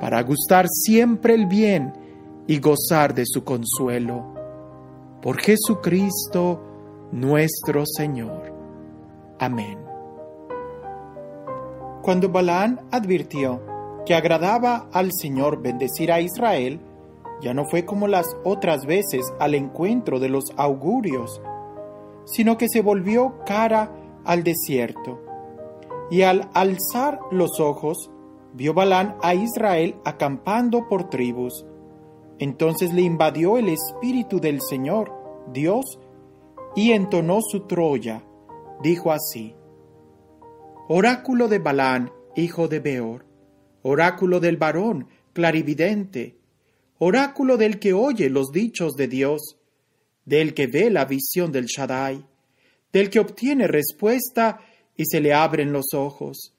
para gustar siempre el bien y gozar de su consuelo. Por Jesucristo nuestro Señor. Amén. Cuando Balaán advirtió que agradaba al Señor bendecir a Israel, ya no fue como las otras veces al encuentro de los augurios, sino que se volvió cara al desierto, y al alzar los ojos vio Balán a Israel acampando por tribus. Entonces le invadió el espíritu del Señor, Dios, y entonó su Troya. Dijo así, Oráculo de Balán, hijo de Beor, oráculo del varón, clarividente, oráculo del que oye los dichos de Dios, del que ve la visión del Shaddai, del que obtiene respuesta y se le abren los ojos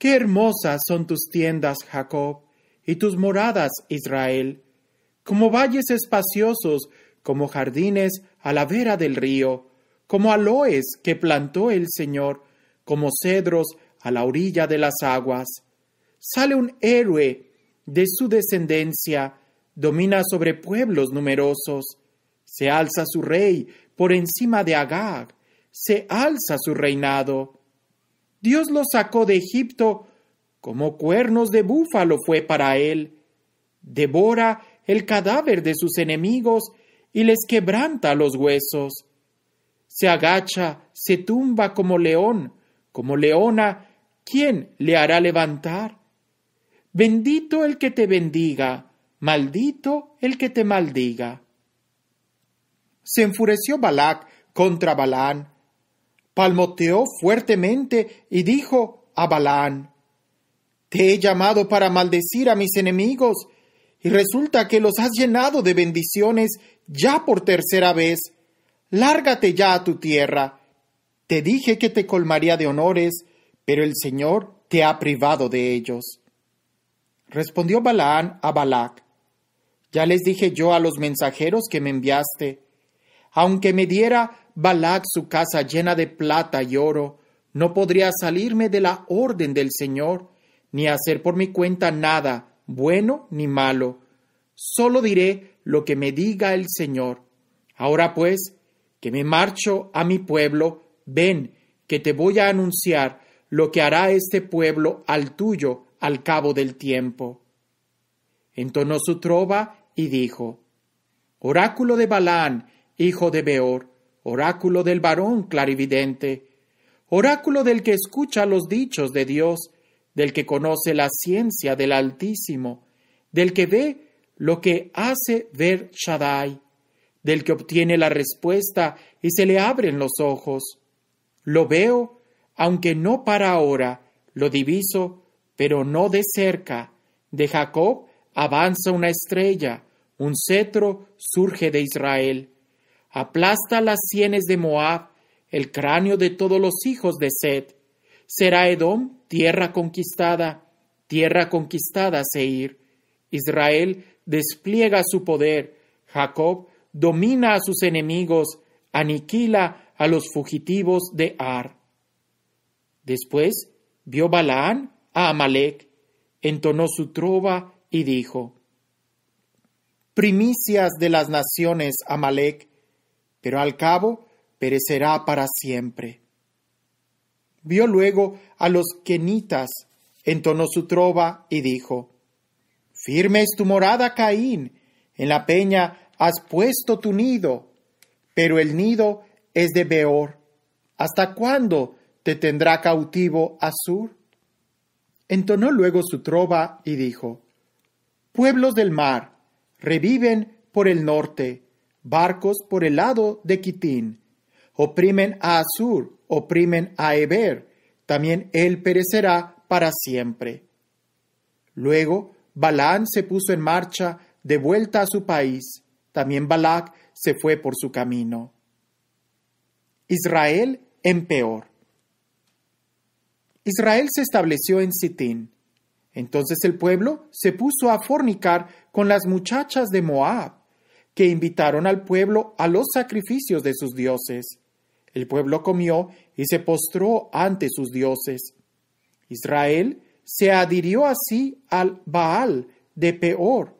Qué hermosas son tus tiendas, Jacob, y tus moradas, Israel, como valles espaciosos, como jardines a la vera del río, como aloes que plantó el Señor, como cedros a la orilla de las aguas. Sale un héroe de su descendencia, domina sobre pueblos numerosos. Se alza su rey por encima de Agag, se alza su reinado. Dios lo sacó de Egipto, como cuernos de búfalo fue para él. Devora el cadáver de sus enemigos y les quebranta los huesos. Se agacha, se tumba como león, como leona, ¿quién le hará levantar? Bendito el que te bendiga, maldito el que te maldiga. Se enfureció Balac contra Balán, palmoteó fuertemente y dijo a Balaán, Te he llamado para maldecir a mis enemigos, y resulta que los has llenado de bendiciones ya por tercera vez. Lárgate ya a tu tierra. Te dije que te colmaría de honores, pero el Señor te ha privado de ellos. Respondió Balaán a Balac, Ya les dije yo a los mensajeros que me enviaste, aunque me diera Balac su casa llena de plata y oro, no podría salirme de la orden del Señor, ni hacer por mi cuenta nada, bueno ni malo. Solo diré lo que me diga el Señor. Ahora pues, que me marcho a mi pueblo, ven, que te voy a anunciar lo que hará este pueblo al tuyo al cabo del tiempo. Entonó su trova y dijo, Oráculo de Balán, hijo de Beor, oráculo del varón clarividente, oráculo del que escucha los dichos de Dios, del que conoce la ciencia del Altísimo, del que ve lo que hace ver Shaddai, del que obtiene la respuesta y se le abren los ojos. Lo veo, aunque no para ahora, lo diviso, pero no de cerca. De Jacob avanza una estrella, un cetro surge de Israel aplasta las sienes de Moab, el cráneo de todos los hijos de Sed. Será Edom tierra conquistada, tierra conquistada Seir. Israel despliega su poder, Jacob domina a sus enemigos, aniquila a los fugitivos de Ar. Después vio Balaán a Amalek, entonó su trova y dijo, Primicias de las naciones, Amalek, pero al cabo perecerá para siempre. Vio luego a los quenitas, entonó su trova y dijo, Firme es tu morada, Caín, en la peña has puesto tu nido, pero el nido es de Beor. ¿Hasta cuándo te tendrá cautivo Azur? Entonó luego su trova y dijo, Pueblos del mar, reviven por el norte, barcos por el lado de Quitín. Oprimen a Azur, oprimen a Eber, también él perecerá para siempre. Luego Balaán se puso en marcha de vuelta a su país. También Balac se fue por su camino. Israel en peor. Israel se estableció en Sitín. Entonces el pueblo se puso a fornicar con las muchachas de Moab que invitaron al pueblo a los sacrificios de sus dioses. El pueblo comió y se postró ante sus dioses. Israel se adhirió así al Baal de Peor,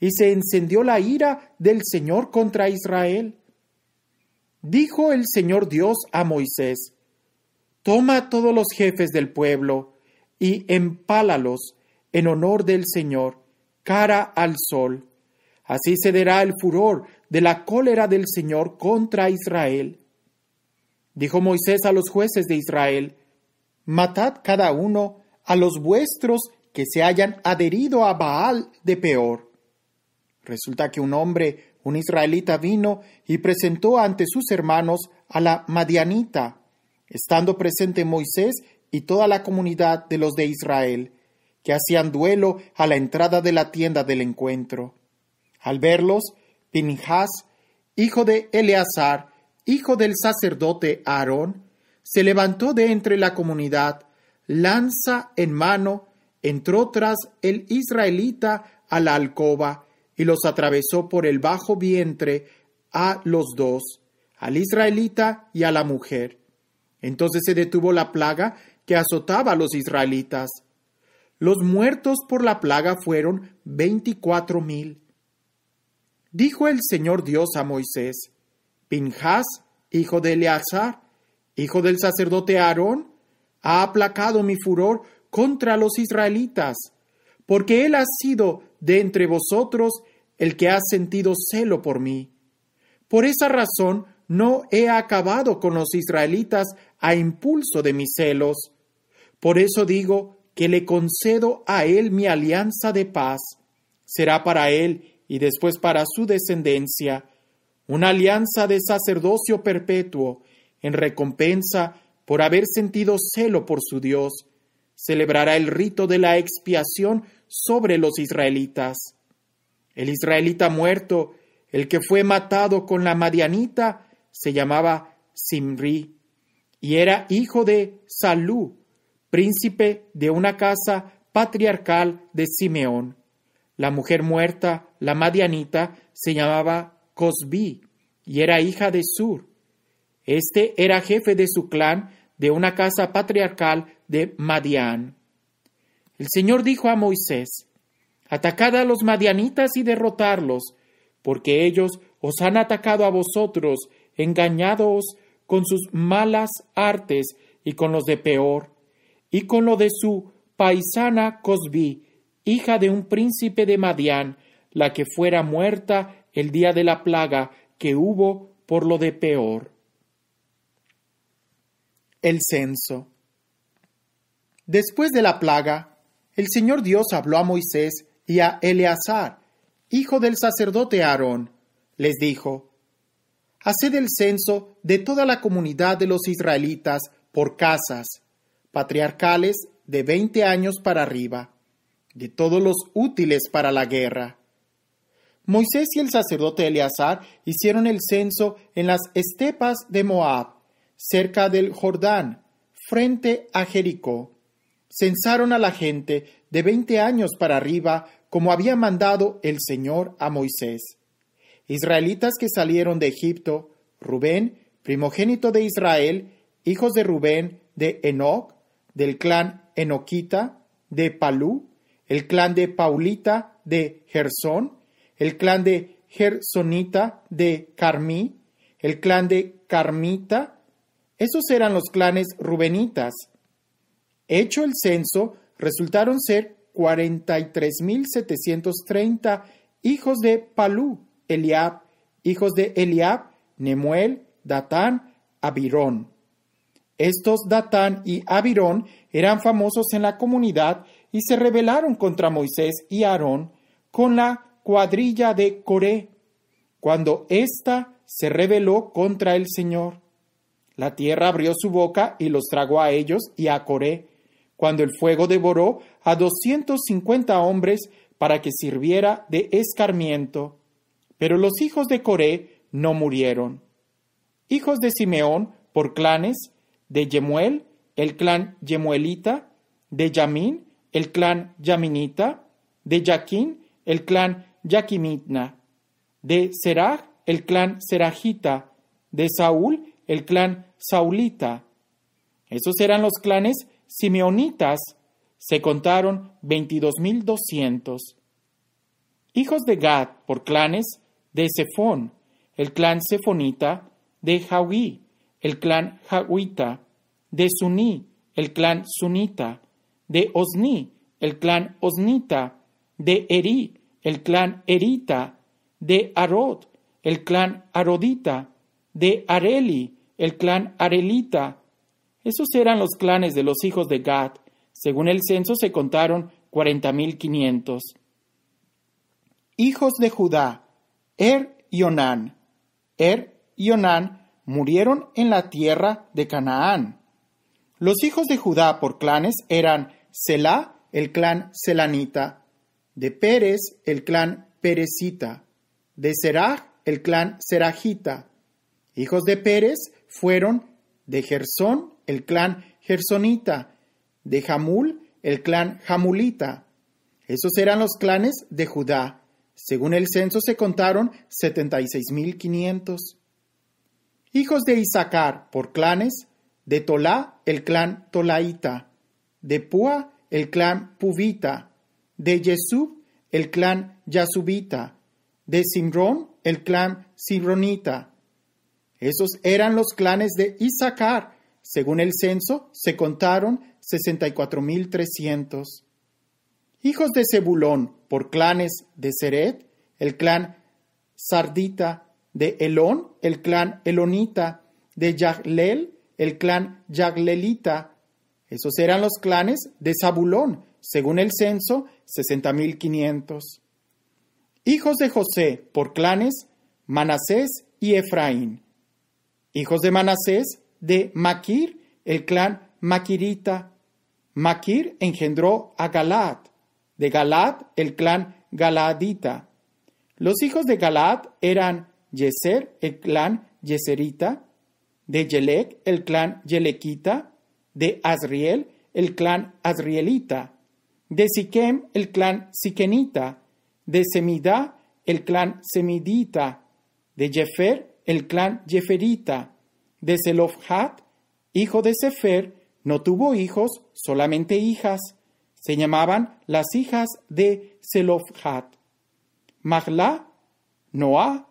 y se encendió la ira del Señor contra Israel. Dijo el Señor Dios a Moisés, Toma todos los jefes del pueblo y empálalos en honor del Señor, cara al sol Así cederá el furor de la cólera del Señor contra Israel. Dijo Moisés a los jueces de Israel, Matad cada uno a los vuestros que se hayan adherido a Baal de peor. Resulta que un hombre, un israelita, vino y presentó ante sus hermanos a la Madianita, estando presente Moisés y toda la comunidad de los de Israel, que hacían duelo a la entrada de la tienda del encuentro. Al verlos, Pinhas, hijo de Eleazar, hijo del sacerdote Aarón, se levantó de entre la comunidad, lanza en mano, entró tras el israelita a la alcoba y los atravesó por el bajo vientre a los dos, al israelita y a la mujer. Entonces se detuvo la plaga que azotaba a los israelitas. Los muertos por la plaga fueron veinticuatro mil Dijo el Señor Dios a Moisés, Pinjas, hijo de Eleazar, hijo del sacerdote Aarón, ha aplacado mi furor contra los israelitas, porque él ha sido de entre vosotros el que ha sentido celo por mí. Por esa razón no he acabado con los israelitas a impulso de mis celos. Por eso digo que le concedo a él mi alianza de paz. Será para él y después para su descendencia, una alianza de sacerdocio perpetuo en recompensa por haber sentido celo por su Dios. Celebrará el rito de la expiación sobre los israelitas. El israelita muerto, el que fue matado con la madianita, se llamaba Simri y era hijo de Salú, príncipe de una casa patriarcal de Simeón. La mujer muerta la madianita, se llamaba Cosbi y era hija de Sur. Este era jefe de su clan de una casa patriarcal de Madián. El Señor dijo a Moisés, Atacad a los madianitas y derrotarlos, porque ellos os han atacado a vosotros, engañados con sus malas artes y con los de peor, y con lo de su paisana Cosbi, hija de un príncipe de Madián, la que fuera muerta el día de la plaga que hubo por lo de peor. El censo. Después de la plaga, el Señor Dios habló a Moisés y a Eleazar, hijo del sacerdote Aarón. Les dijo, Haced el censo de toda la comunidad de los israelitas por casas, patriarcales de veinte años para arriba, de todos los útiles para la guerra, Moisés y el sacerdote Eleazar hicieron el censo en las estepas de Moab, cerca del Jordán, frente a Jericó. Censaron a la gente de veinte años para arriba, como había mandado el Señor a Moisés. Israelitas que salieron de Egipto, Rubén, primogénito de Israel, hijos de Rubén, de Enoc, del clan Enoquita, de Palú, el clan de Paulita, de Gersón, el clan de Gersonita de Carmí, el clan de Carmita. Esos eran los clanes rubenitas. Hecho el censo, resultaron ser 43.730 hijos de Palú, Eliab, hijos de Eliab, Nemuel, Datán, Abirón. Estos Datán y Abirón eran famosos en la comunidad y se rebelaron contra Moisés y Aarón con la cuadrilla de Coré, cuando ésta se rebeló contra el Señor. La tierra abrió su boca y los tragó a ellos y a Coré, cuando el fuego devoró a doscientos cincuenta hombres para que sirviera de escarmiento. Pero los hijos de Coré no murieron. Hijos de Simeón, por clanes, de Yemuel, el clan Yemuelita, de Yamín, el clan Yaminita, de Yaquín, el clan Yaquimitna, de Seraj, el clan Serajita, de Saúl, el clan Saulita. Esos eran los clanes simeonitas, se contaron 22.200. Hijos de Gad por clanes de Sefón, el clan Sefonita, de Jauí, el clan Jauita, de Suní, el clan Sunita, de Osni, el clan Osnita, de Eri, el clan Erita de Arod, el clan Arodita de Areli, el clan Arelita. Esos eran los clanes de los hijos de Gad. Según el censo se contaron 40.500. Hijos de Judá, Er y Onán. Er y Onán murieron en la tierra de Canaán. Los hijos de Judá por clanes eran Selah, el clan Selanita, de Pérez el clan Perecita, de Seraj el clan Serajita. Hijos de Pérez fueron de Gersón el clan Gersonita, de Jamul el clan Jamulita. Esos eran los clanes de Judá. Según el censo se contaron 76.500. Hijos de Isaacar por clanes, de Tolá el clan Tolaita, de Púa el clan Puvita, de Yesub, el clan Yasubita, de Simrón, el clan Simronita. Esos eran los clanes de Isaacar. Según el censo, se contaron 64.300. Hijos de Zebulón, por clanes de Seret, el clan Sardita, de Elón, el clan Elonita, de Yaglel, el clan Yaglelita. Esos eran los clanes de Zabulón, según el censo, 60.500. Hijos de José, por clanes, Manasés y Efraín. Hijos de Manasés, de Maquir, el clan Makirita. Maquir engendró a Galad, de Galad, el clan Galadita. Los hijos de Galad eran Yeser, el clan Yeserita, de Yelek, el clan Yelequita, de Azriel, el clan Azrielita, de Siquem el clan Siquenita, de Semidá el clan Semidita, de Jefer el clan Jeferita, de Zelofhat, hijo de Sefer, no tuvo hijos, solamente hijas. Se llamaban las hijas de Zelofhat. Magla, Noah,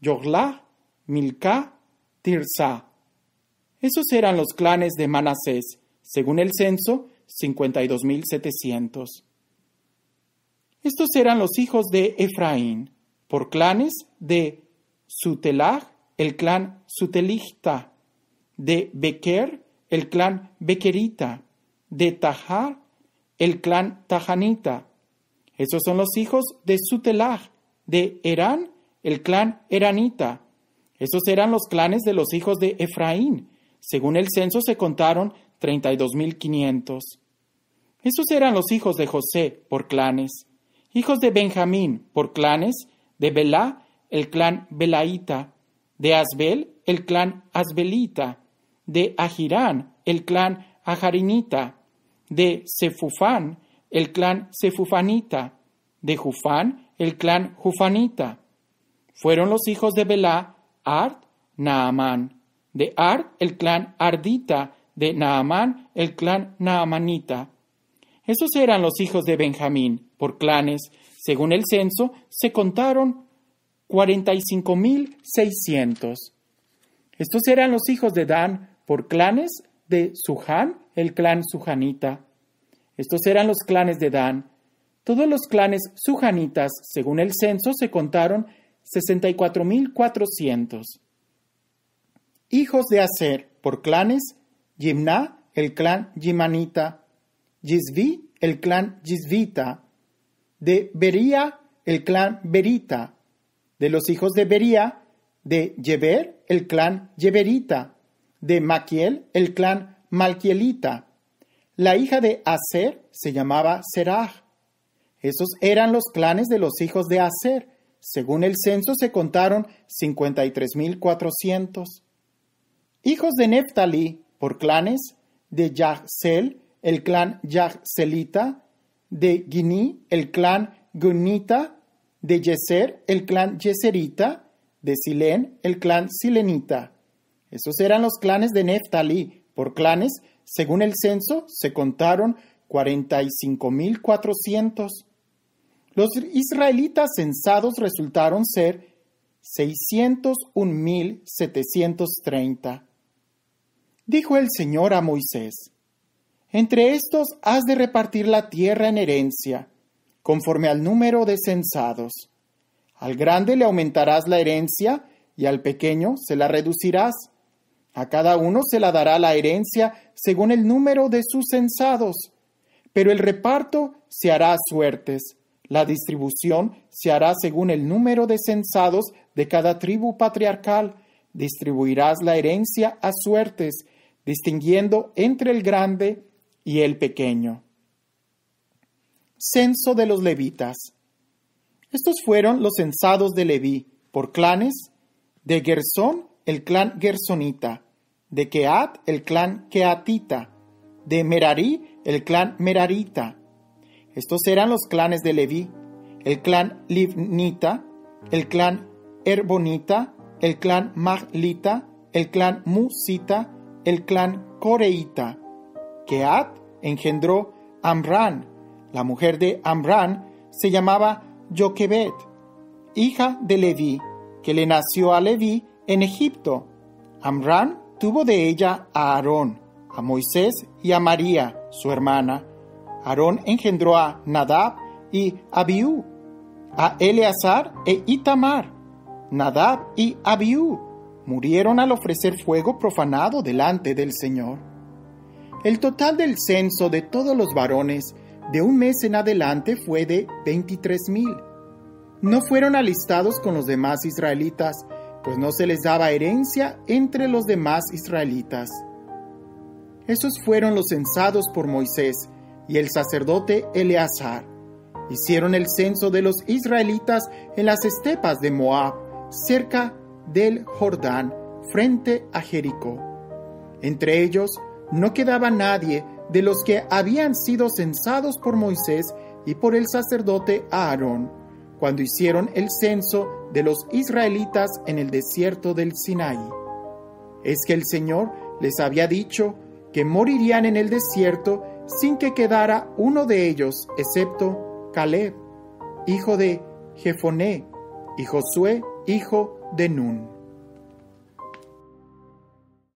Yogla, Milka, Tirsa. Esos eran los clanes de Manasés. Según el censo, 52.700. Estos eran los hijos de Efraín, por clanes de Sutelag, el clan Sutelista, de Bequer, el clan Bequerita, de Tajar, el clan Tajanita. Esos son los hijos de Sutelag, de Herán, el clan Eranita. Esos eran los clanes de los hijos de Efraín. Según el censo se contaron 32.500. Esos eran los hijos de José por clanes, hijos de Benjamín por clanes, de Belá el clan Belaita, de Asbel el clan Asbelita, de Ajirán, el clan Ajarinita, de Sefufán el clan Sefufanita, de Jufán el clan Jufanita. Fueron los hijos de Belá, Ard, Naamán, de Ard el clan Ardita, de Naamán, el clan naamanita. Estos eran los hijos de Benjamín, por clanes. Según el censo, se contaron 45.600. Estos eran los hijos de Dan, por clanes de Suján, el clan sujanita. Estos eran los clanes de Dan. Todos los clanes sujanitas, según el censo, se contaron 64.400. Hijos de Aser, por clanes, Yimna, el clan Yimanita, Yizvi, el clan Yizvita, de Bería, el clan Berita, de los hijos de Bería, de Yeber, el clan Yeberita, de Maquiel, el clan Malquielita. La hija de Aser se llamaba Serah. Esos eran los clanes de los hijos de Aser. Según el censo se contaron 53.400. Hijos de Neftalí, por clanes, de Yahsel, el clan Yahselita, de Guiní, el clan Gunita, de Yeser, el clan Yeserita, de Silén, el clan Silenita. Esos eran los clanes de Neftalí. Por clanes, según el censo, se contaron 45.400. Los israelitas censados resultaron ser 601.730 dijo el Señor a Moisés, entre estos has de repartir la tierra en herencia, conforme al número de censados. Al grande le aumentarás la herencia y al pequeño se la reducirás. A cada uno se la dará la herencia según el número de sus censados. Pero el reparto se hará a suertes. La distribución se hará según el número de censados de cada tribu patriarcal. Distribuirás la herencia a suertes distinguiendo entre el grande y el pequeño. Censo de los levitas. Estos fueron los censados de Leví por clanes, de Gersón el clan gersonita, de Keat el clan keatita, de Merarí, el clan merarita. Estos eran los clanes de Leví, el clan livnita, el clan Erbonita, el clan maglita, el clan musita, el clan coreita. Keat engendró Amran. La mujer de Amran se llamaba Joquebed, hija de Leví, que le nació a Leví en Egipto. Amran tuvo de ella a Aarón, a Moisés y a María, su hermana. Aarón engendró a Nadab y Abiú, a Eleazar e Itamar. Nadab y Abiú murieron al ofrecer fuego profanado delante del Señor. El total del censo de todos los varones de un mes en adelante fue de 23.000. No fueron alistados con los demás israelitas, pues no se les daba herencia entre los demás israelitas. Esos fueron los censados por Moisés y el sacerdote Eleazar. Hicieron el censo de los israelitas en las estepas de Moab, cerca del Jordán frente a Jericó. Entre ellos no quedaba nadie de los que habían sido censados por Moisés y por el sacerdote Aarón, cuando hicieron el censo de los israelitas en el desierto del Sinaí. Es que el Señor les había dicho que morirían en el desierto sin que quedara uno de ellos, excepto Caleb, hijo de Jefoné, y Josué, hijo de de Nun.